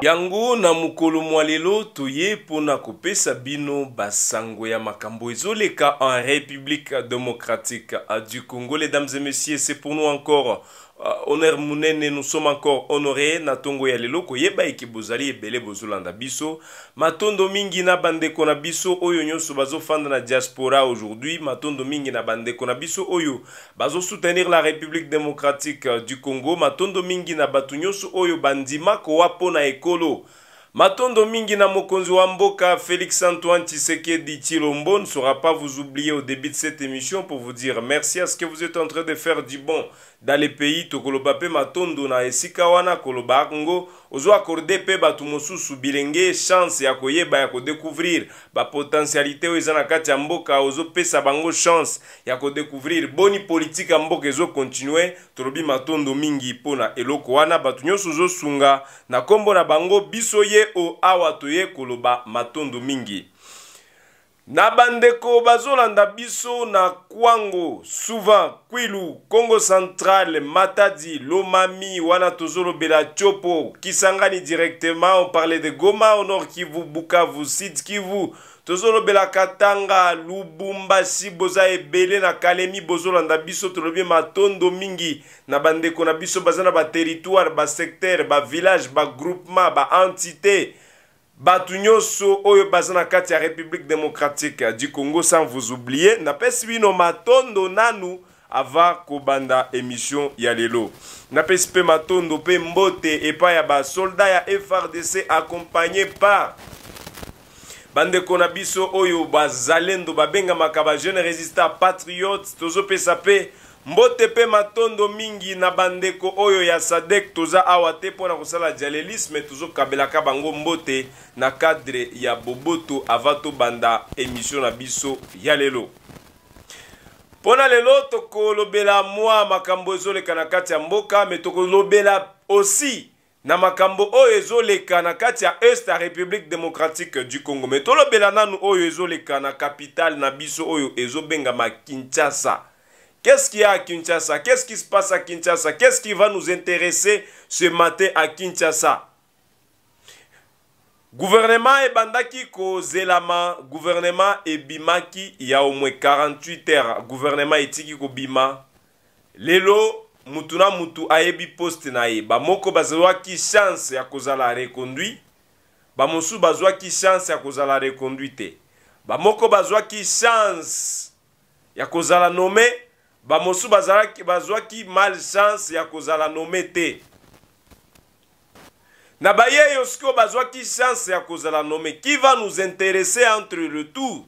yango na mokolo mwa pour na Sabino kopesa bino basango ya makambo en république démocratique du congo les dames et messieurs c'est pour nous encore honneur euh, munene nous sommes encore honorés na ntongo ya lelo koyeba eke ebele bozulanda biso matondo mingi na bandeko na biso oyo nyonso bazofanda na diaspora aujourd'hui matondo mingi na bandeko na biso oyo bazosoutenir la république démocratique du congo matondo mingi na bato oyo bandima kowa mpo na ekolo matondo mingi na mokonzi wa mboka félix antoine tshisekedi Chilombo ne sera pas vous oublier au début de cette émission pour vous dire merci à ce que vous êtes en train de faire du bon dans le pays tokoloba mpe matondo na esika wana koloba yango ozwa akorde mpe bato mosusu bilenge chance ya koyeba ya kodécouvrir bapotentialité oyo eza na kati ya mboka ozopesa bango chance ya kodécouvrir boni politike ya mboka ezokontinue tolobi matondo mingi mpo na eloko wana bato nyonso ozosunga na nkombo na bango biso ye o awa toye koloba matondo mingi na bandeko bazolanda biso na kwango souvent kwilu congo central matadi lomami wana tozolobela tiopo kisangani directement on parle de goma au nord kivu bukavu sud kivu tozolobelaka ntanga lubumbashi boza ebele na kalemi bozolanda biso tolobi matondo mingi na bandeko na biso baza na baterritoire basektere bavillage bagroupement baentité ba bato nyonso oyo baza na kati ya république démocratique du congo sans vous oublier napesi bino matondo nanu ava kobanda émission ya lelo napesi mpe matondo mpe mbote epai ya basolda ya frdc accompagné par bandeko na biso oyo bazalendo babengamaka bajeune résistant patriote tozopesa mpe mbote mpe matondo mingi na bandeko oyo ya sadek toza awa te mpo na kosala dialelisme tozokabelaka bango mbote na cadre ya boboto ava tobanda emission na biso ya lelo mpo na lelo tokolobela mwa makambo ezoleka na kati ya mboka me tokolobela osi na makambo oyo ezoleka na kati ya este ya république démocratique du congo me tolobela nanu oyo ezoleka na kapitale na biso oyo ezobengama kinshasa Qu'est-ce qu'il y a à Kinshasa Qu'est-ce qui se passe à Kinshasa Qu'est-ce qui va nous intéresser ce matin à Kinshasa Gouvernement ebandaki kozelama, gouvernement ebimaki ya au moins 48 heures. Gouvernement etiki kobima. Lelo mutu na mutu ayebi poste na ye. Bamoko bazwaki chance ya kozala reconduit. Bamosu bazwaki chance ya kozala reconduit te. Bamoko bazwaki chance ya kozala nommé bamosusu bazwaki malchance ya kozala nome te na baye oyo sikoyo bazwaki chance ya kozala nome qui va nous intéresser entre le tout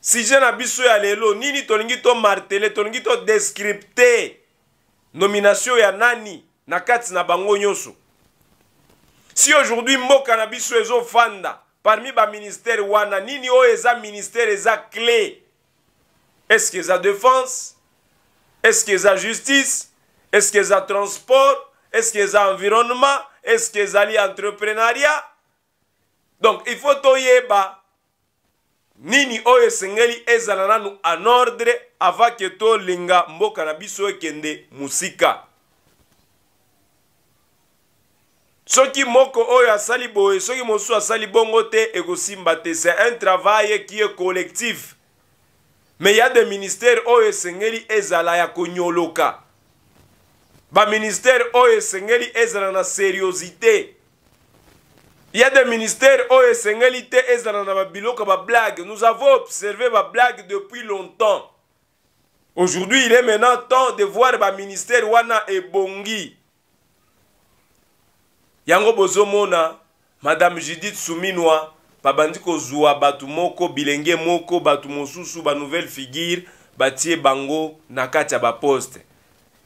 sujet na biso ya lelo nini tolingi tomartele tolingi todescripte nomination ya nani na kati na bango nyonso si aujourd'hui mboka na biso ezofanda parmi baministère wana nini oyo eza ministère eza clé Est-ce que ça défense Est-ce que ça justice Est-ce que ça transport Est-ce que ça environnement Est-ce que ça entrepreneuriat Donc il faut toyeba nini oyo esengeli ezala nanu en ordre avant ke tolinga mboka na biso ekende mosika soki moko oyo asali boye soki mosusu asali bongo te ekosimba te c'est un travail qui est collectif me ya de ministere oyo esengeli ezala ya konyoloka baministere oyo esengeli ezala na seriosité ya de ministere oyo esengeli te ezala na babiloko bablague nous avons observé bablague depuis longtemps aujourd'hui il est maintenant temps de voir baministere wana ebongi yango bozomona madame judith suminwa babandi kozwa bato moko bilenge moko bato mosusu banouvelle figure batie bango na kati ya baposte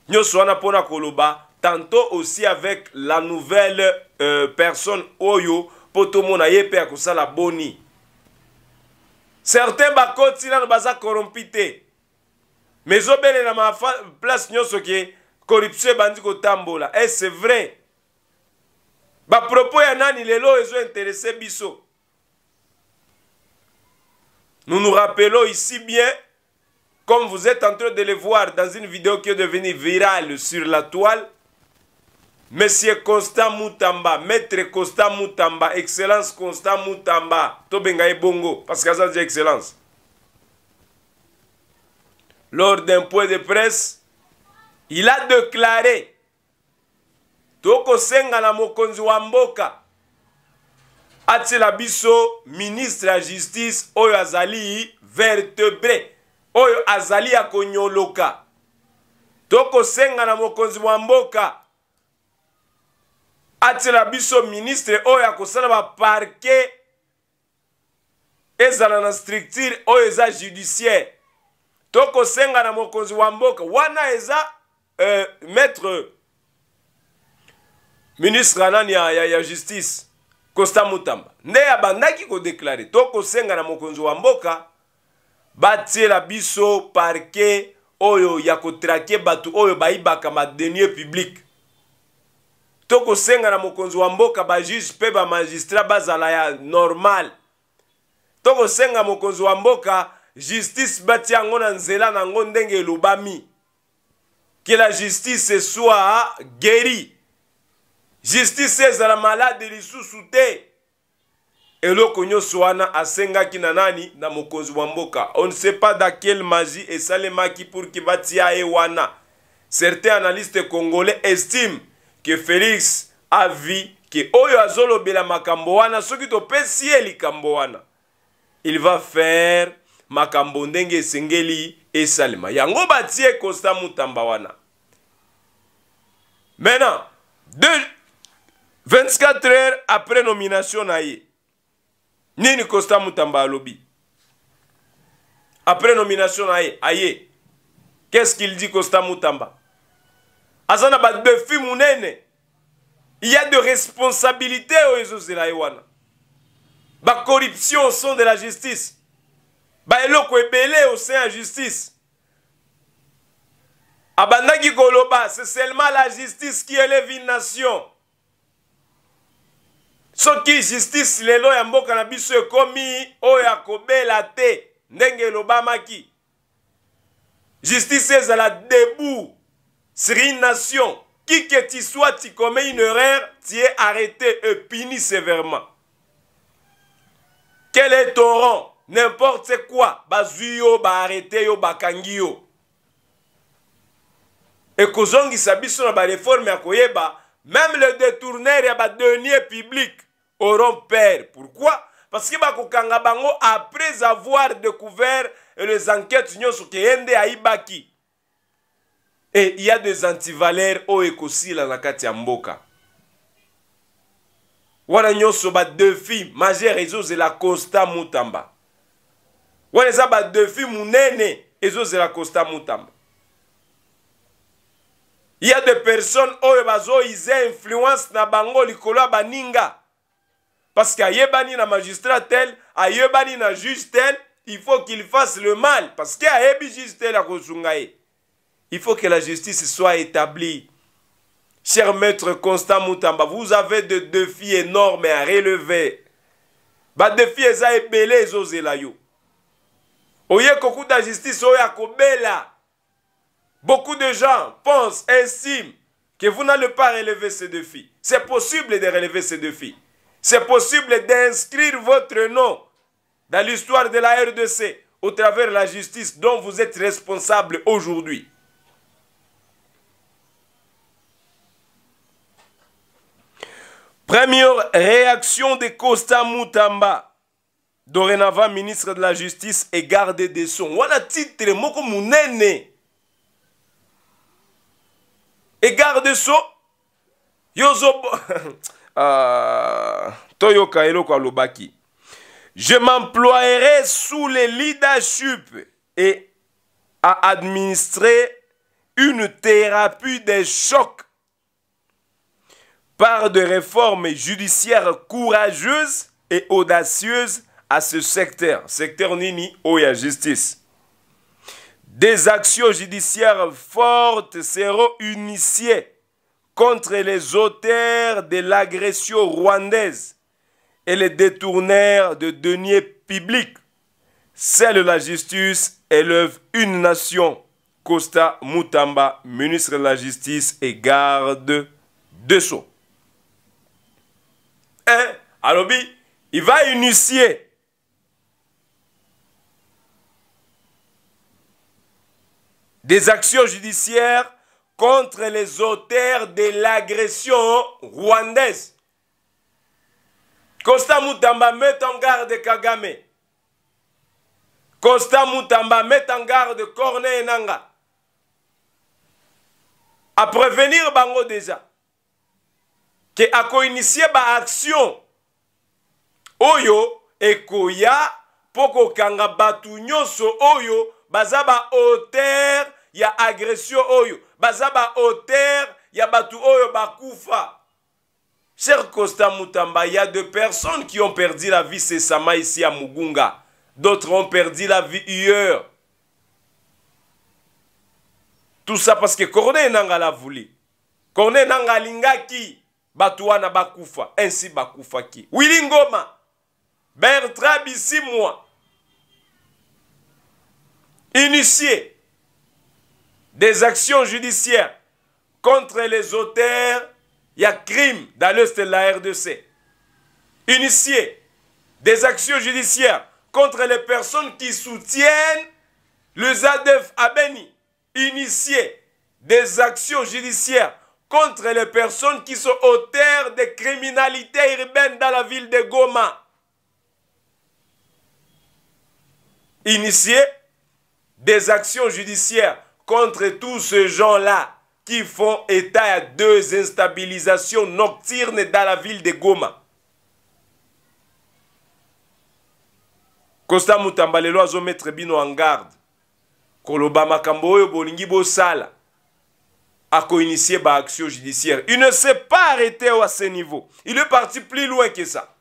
nyonso wana mpona koloba tantôt aussi avec la nouvelle euh, personne oyo mpo tomona ye mpe akosala boni certain bakoti nano baza corrompi te mais ezobelela maplace nyonso ke corruption ebandi kotambola e c'est vrai bapropos ya nani lelo ezo interese biso Nous nous rappelons ici bien, comme vous êtes en train de le voir dans une vidéo qui est devenue virale sur la toile, Monsieur Constant Moutamba, Maître Constant Moutamba, Excellence Constant Moutamba, Tobengaï Bongo, parce qu'il ça dit Excellence. Lors d'un point de presse, il a déclaré Senga na mokonzi Wamboka. atyela biso ministre ya justice oyo azali vertebre oyo azali ya konyoloka tokosenga na mokonzi mwa mboka atyela biso ministre oyo akosala baparke ezala na structure oyo eza judiciaire tokosenga na mokonzi wa mboka wana eza euh, maître ministre anani ya, ya, ya justice costa mutamba nde abandaki kodeklare to kosenga na mokonzi wa mboka batiela biso parke oyo ya kotrake bato oyo bayibaka madenier publike to kosenga na mokonzi wa mboka bajuge mpe bamagistrat bazala ya normal to kosenga mokonzi wa mboka justice batia yango na nzela na yango ndenge elobami ke la justice eswa guéri justice ezala malade lisusu te eloko nyonso wana asengaki na nani na mokonzi wa mboka on ne sait pas da quelle magie esalemaki pour ke batia ye wana certains analystes congolais estime ke félix avi ke oyo azolobela makambo wana soki topesi ye likambo wana il va faire makambo ndenge esengeli esalema yango batie kosta mutamba wana maintenant deux 24 heures après nomination na ye nini costa mutamba alobi après nomination na ye aye qu'est ce qu'il dit costa mutamba aza na badefi munene il y a de responsabilité oyo ezozela ye wana bacorruption au sein de la justice baeloko ebele au sein ya justice abandaki koloba c'est seulement la justice qui élève une nation soki justice lelo ya mboka na biso ekomi oyo akobela te ndenge elobamaki justice ezala debout sur une nation qui que tu sois tu commets une erreur tu es arrêté et puni sévèrement quel est ton rang n'importe quoi bazwi yo baarrete yo bakangi yo ekozongisa biso na bareforme ya koyeba même le détourneur ya badenier publique auront peur. Pourquoi Parce que bakokanga bango après avoir découvert les enquêtes nyonso keyende ayibaki. Et il y a des antivaleurs oyo ekosila na kati ya mboka. wana nyonso badefi majere ezozela costa mutamba wana eza badefi monene ezozela costa mutamba ya de personne oyo bazoize influence na bango likolo ya baninga parce qu'ayebani na magistrat tel ayebani na juge tel il faut qu'il fasse le mal parce qu'ayebi juge tel akozunga ye il faut que la justice soit établie cher maître constant mutamba vous avez de défis énormes à relever badefi eza ebele ezozela yo oye kokuta justice oyo akobela beaucoup de gens pensent estiment que vous n'allez pas relever ces défis c'est possible de relever ces défis C'est possible d'inscrire votre nom dans l'histoire de la RDC au travers de la justice dont vous êtes responsable aujourd'hui. Première réaction de Costa Moutamba, dorénavant ministre de la Justice et garde des Sceaux. Voilà titre, moko munene. Et garde des Sceaux, yozo... Euh, toyoka Kwa Lobaki. je m'emploierai sous les leadership et à administrer une thérapie des chocs par des réformes judiciaires courageuses et audacieuses à ce secteur, secteur Nini Oya oh Justice. Des actions judiciaires fortes seront initiées contre les auteurs de l'agression rwandaise et les détourneurs de deniers publics. Celle de la justice élève une nation. Costa Mutamba, ministre de la Justice et garde de Sceaux. Et hein? Alobi, il va initier des actions judiciaires contre les auteurs de l'agression rwandaise. Costa Moutamba, met en garde Kagame. Costa Moutamba, met en garde Corneille Nanga. À prévenir Bango déjà. Que a co-initié ba action. Oyo, ekoya, poko kanga batu nyoso oyo, bazaba auteur ya agression oyo baza ba auteur ya batu oyo bakufa Cher Costa Mutamba, il y a deux personnes qui ont perdu la vie C'est Sesama ici à Mugunga. D'autres ont perdu la vie hier. Tout ça parce que Corneille Nangala voulait. Corneille Nangalinga qui Batouana Bakoufa. Ainsi Bakoufa qui. Wilingoma, Ngoma. Bertrand moi. Initié des actions judiciaires contre les auteurs il y a crime dans l'Est de la RDC. Initier des actions judiciaires contre les personnes qui soutiennent le ZADEF à Beni. Initier des actions judiciaires contre les personnes qui sont auteurs de criminalités urbaines dans la ville de Goma. Initier des actions judiciaires contre tous ces gens-là qui font état à deux instabilisations nocturnes dans la ville de Goma. Costa Moutambalelo met azomettre bino en garde. Koloba a coinitié bolingi bosala co initié action judiciaire. Il ne s'est pas arrêté à ce niveau. Il est parti plus loin que ça.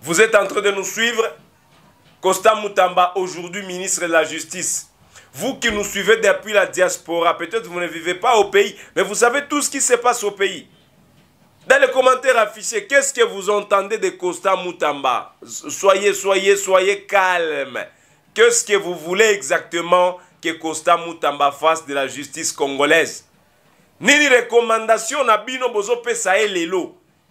Vous êtes en train de nous suivre Costa Moutamba, aujourd'hui ministre de la Justice. Vous qui nous suivez depuis la diaspora, peut-être vous ne vivez pas au pays, mais vous savez tout ce qui se passe au pays. Dans les commentaires affichés, qu'est-ce que vous entendez de Costa Moutamba Soyez, soyez, soyez calme. Qu'est-ce que vous voulez exactement que Costa Moutamba fasse de la justice congolaise Nini recommandation na bino bozo à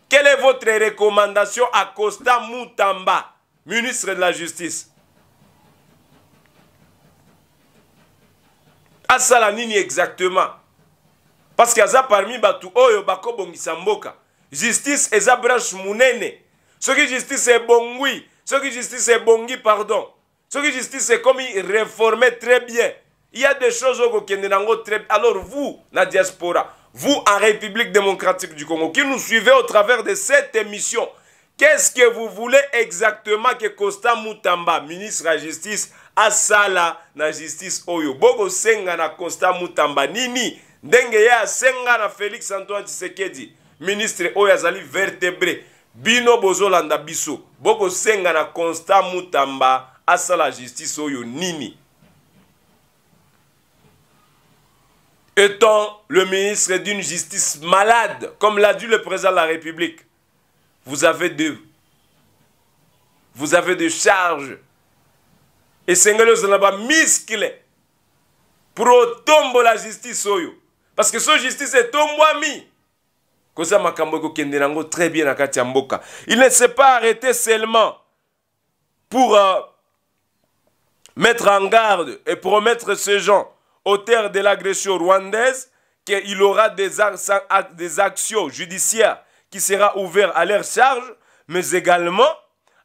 Quelle est votre recommandation à Costa Moutamba ministre de la Justice. la nini exactement parce qu'il y a parmi bato oyo Bongi samboka, justice eza branche Ce qui justice ce qui justice bongi, pardon Ce qui justice comme il réformait très bien il y a des choses qui nango très bien alors vous la diaspora vous en république démocratique du congo qui nous suivez au travers de cette émission Qu'est-ce que vous voulez exactement que Costa Moutamba, ministre de la Justice, asala la justice oyo Senga na Costa Moutamba nini ndenge ya Senga na Félix Antoine Tisekedi, ministre oyo azali bino bozolanda biso Senga na Costa Moutamba la justice oyo nini étant le ministre d'une justice malade comme l'a dit le président de la République vous avez de, vous avez de charges. Et Seigneur, mis qu'il est pour tomber la justice. Parce que son justice est tombée. Très bien, il ne s'est pas arrêté seulement pour euh, mettre en garde et promettre ces gens, auteurs de l'agression rwandaise, qu'il aura des actions judiciaires qui sera ouvert à leur charge, mais également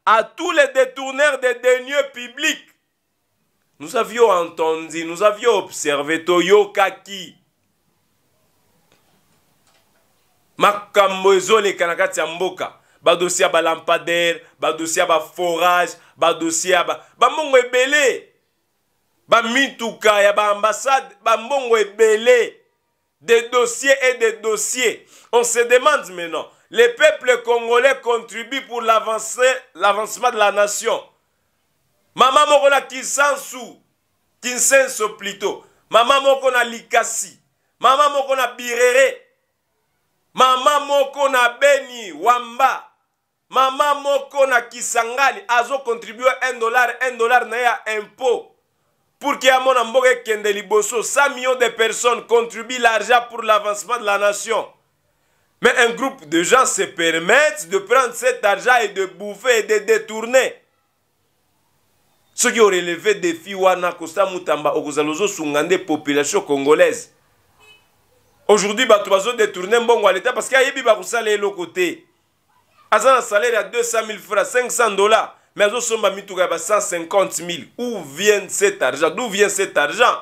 à tous les détourneurs des deniers publics. Nous avions entendu, nous avions observé Toyokaki. makambo Ba dossier ba lampadaire, ba dossier ba forage, ba dossier baforage Ba mongwe belé. Ba mituka ya ba mongwe belé. des dossiers et des dossiers on se demande maintenant les peuples congolais contribuent pour l'avancement de la nation. Maman Mokona Kinsansu, Kinsenso plutôt. Maman Mokona Likasi. Maman Mokona Birere. Maman Mokona Beni Wamba. Maman Mokona Kisangani. Azo contribue 1 dollar, 1 dollar naya impôt. Pour qu'il y ait mon amboke Kendeliboso, 100 millions de personnes contribuent l'argent pour l'avancement de la nation. Mais un groupe de gens se permettent de prendre cet argent et de bouffer et de détourner. qui ont relevé des kosala mutamba okozala ozosunga la population congolaise aujourd'hui détourné un mbongo à l'État parce ke de l'autre côté. Ils ont un salaire à 200 000 francs 500 dollars mais ils ont 150 000 Où vient cet argent d'où vient cet argent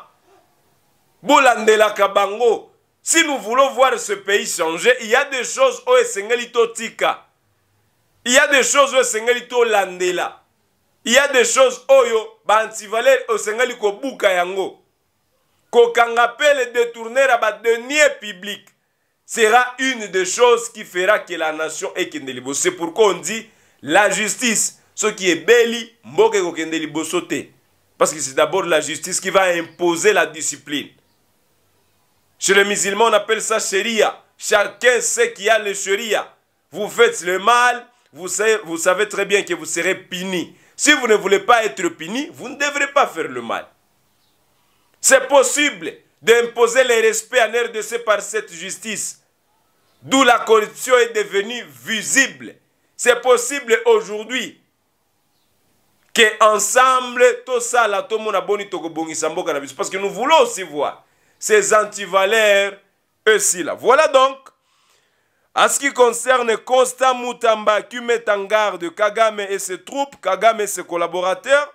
la Kabango. Si nous voulons voir ce pays changer, il y a des choses où esengeli Tika. Il y a des choses où esengeli Landela. Il y a des choses oyo bantivaler osengeli kobuka yango. Kokanga appelle de tourner à de denier public sera une des choses qui fera que la nation est liboso. C'est pourquoi on dit la justice, ce qui est beli mboke kokende liboso te. Parce que c'est d'abord la justice qui va imposer la discipline. Chez les musulmans, on appelle ça sharia. Chacun sait qu'il y a le sharia. Vous faites le mal, vous savez, très bien que vous serez puni. Si vous ne voulez pas être puni, vous ne devrez pas faire le mal. C'est possible d'imposer le respect en RDC par cette justice. D'où la corruption est devenue visible. C'est possible aujourd'hui que ensemble tout ça tout monde a parce que nous voulons aussi voir ses antivaleurs, eux là. Voilà donc, à ce qui concerne Constant Moutamba qui met en garde Kagame et ses troupes, Kagame et ses collaborateurs,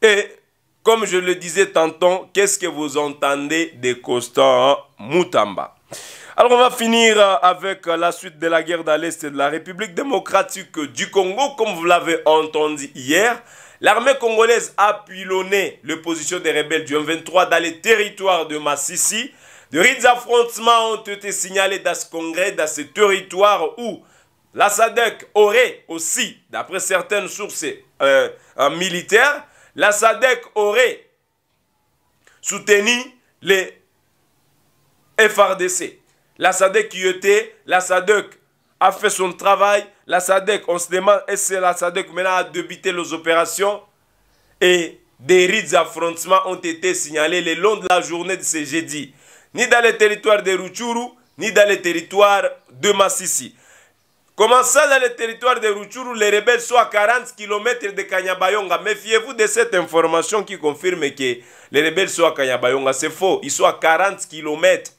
et comme je le disais tantôt, qu'est-ce que vous entendez de Constant Mutamba alors on va finir avec la suite de la guerre dans l'Est de la République démocratique du Congo, comme vous l'avez entendu hier. L'armée congolaise a pilonné les des rebelles du M23 dans les territoires de Massissi. De rides affrontements ont été signalés dans ce congrès, dans ces territoires où la SADEC aurait aussi, d'après certaines sources euh, militaires, la SADEC aurait soutenu les FRDC. La SADEC qui était la SADEC a fait son travail. La SADEC, on se demande est-ce que la SADEC maintenant a débuté les opérations et des rides affrontements ont été signalés le long de la journée de ce jeudi, ni dans le territoire de Ruchuru, ni dans le territoire de Massissi. ça dans le territoire de Ruchuru, les rebelles sont à 40 km de Kanyabayonga. Méfiez-vous de cette information qui confirme que les rebelles sont à Kanyabayonga. C'est faux, ils sont à 40 km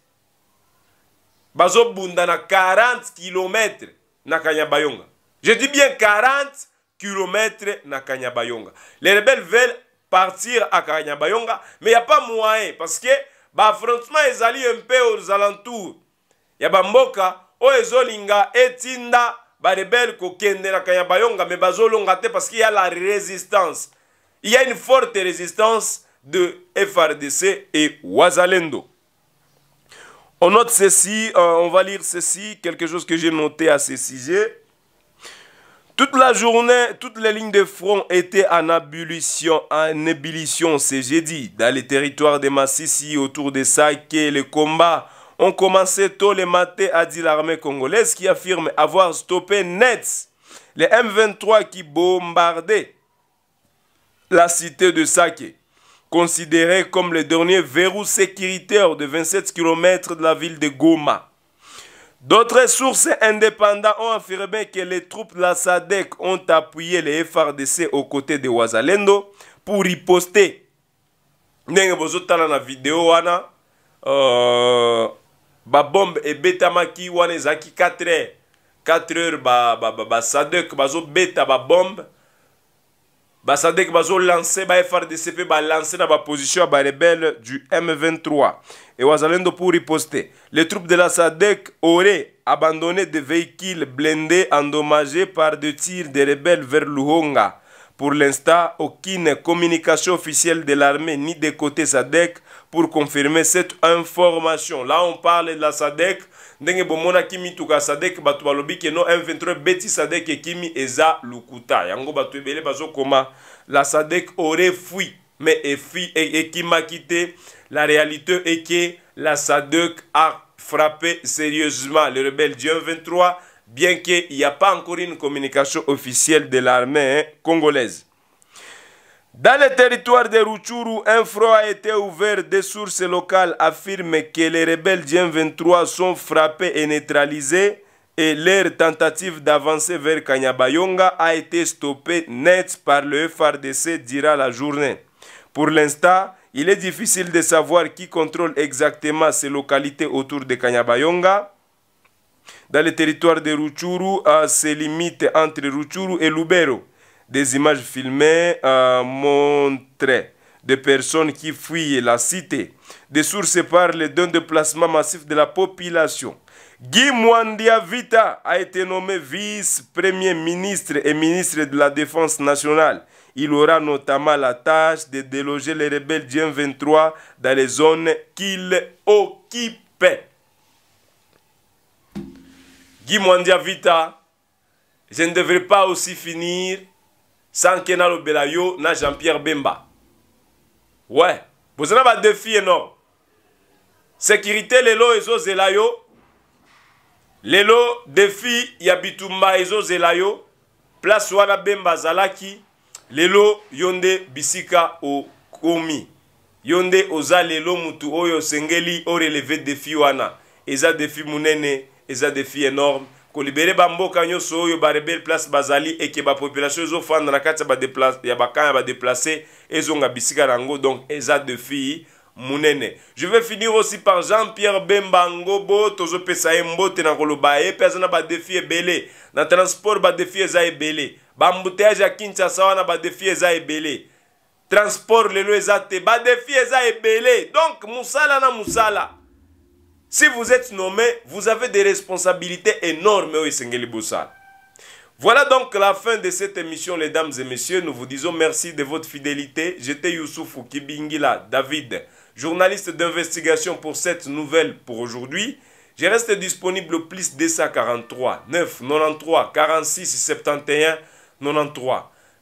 bazobunda na 40 km na Kanyabayonga. Je dis bien 40 km na Kanyabayonga. Les rebelles veulent partir à Kanyabayonga, mais il n'y a pas moyen parce que ils allé un peu aux alentours bamboka ezolinga etinda rebelles kokende na kanyabayonga mais bazo parce qu'il y a la résistance il y a une forte résistance de frdc et wazalendo on note ceci, euh, on va lire ceci, quelque chose que j'ai noté à ce sujet. Toute la journée, toutes les lignes de front étaient en ébullition, en ébullition, c'est Dans les territoires de Massissi, autour de Saké, les combats ont commencé tôt le matin, a dit l'armée congolaise qui affirme avoir stoppé net les M23 qui bombardaient la cité de Saké considéré comme le dernier verrou sécuritaire de 27 km de la ville de Goma. D'autres sources indépendantes ont affirmé que les troupes de la SADEC ont appuyé les FRDC aux côtés de Wazalendo pour riposter. Vous vu la vidéo wana euh, ba bombe qui 4 heures 4 heures bombe va la bafrdc dans la na position bah, la rebelles du m23 Et Wazalendo pour riposter les troupes de la SADEC auraient abandonné des véhicules blindés endommagés par des tirs des rebelles vers luhonga Pour l'instant, aucune communication officielle de l'armée ni des côtés SADEC pour confirmer cette information. Là, on parle de la SADEC ndenge bomonaki mituka sadek bato balobi keno m23 beti sadek ekimi eza lukuta yango bato ebele bazokoma la sadek aurait fui mais efi e, ekimaki te la réalité est que la sadek a frappé sérieusement le rebelle du m23 bien que il n'y a pas encore une communication officielle de l'armée hein, congolaise dans le territoire de Ruchuru, un front a été ouvert. Des sources locales affirment que les rebelles dm 23 sont frappés et neutralisés et leur tentative d'avancer vers Kanyabayonga a été stoppée net par le FRDC, dira la journée. Pour l'instant, il est difficile de savoir qui contrôle exactement ces localités autour de Kanyabayonga. Dans le territoire de Ruchuru, à euh, ses limites entre Ruchuru et Lubero. Des images filmées montraient des personnes qui fuient la cité. Des sources parlent d'un déplacement massif de la population. Guy Mwandia Vita a été nommé vice-premier ministre et ministre de la Défense nationale. Il aura notamment la tâche de déloger les rebelles du 23 dans les zones qu'il occupait. Guy Mwandia Vita, je ne devrais pas aussi finir sanke nalobela yo na jean pierre bemba we boza na badefi énorme sécurité lelo ezozela yo lelo defi ya bitumba ezozela yo place wana bemba azalaki lelo yo nde bisika okomi yo nde oza lelo mutu oyo osengeli oreleve defi wana eza defi monene eza defi énorme kolibere bamboka nyonso oyo barebele place bazali eke bapopulation ezofanda na kati ya bakamp ya badeplace ezonga bisika na yango donc eza defi monene je vais finir aussi par jean pierre bembango bo tozopesa ye mbote na koloba ye mpe aza na badefi ebele na transport badefi eza ebele bambuteyage ya kinshasa wana badefi eza ebele transport lelo eza te badefi eza ebele donc mosala na mosala Si vous êtes nommé, vous avez des responsabilités énormes au Isengeli Voilà donc la fin de cette émission, les dames et messieurs. Nous vous disons merci de votre fidélité. J'étais Youssouf Kibingila David, journaliste d'investigation pour cette nouvelle pour aujourd'hui. Je reste disponible au plus 243 9 93 46 71 93.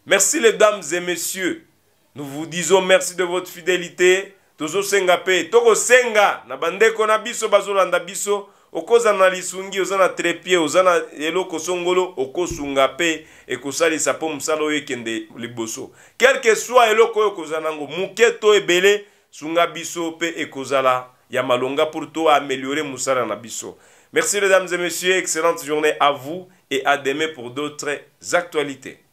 Merci les dames et messieurs. Nous vous disons merci de votre fidélité tozosenga Senga. tokosenga na bandeko na biso bazolanda biso okoza na lisungi oza na trepie oza na eloko songolo okosunga pe ekosalisa mpo mosala oyo ekende liboso kelke swa eloko oyo okozala nango ebele sunga biso pe ekozala ya malonga pour améliorer mosala na biso merci dames et messieurs excellente journée à vous et à demain pour d'autres actualités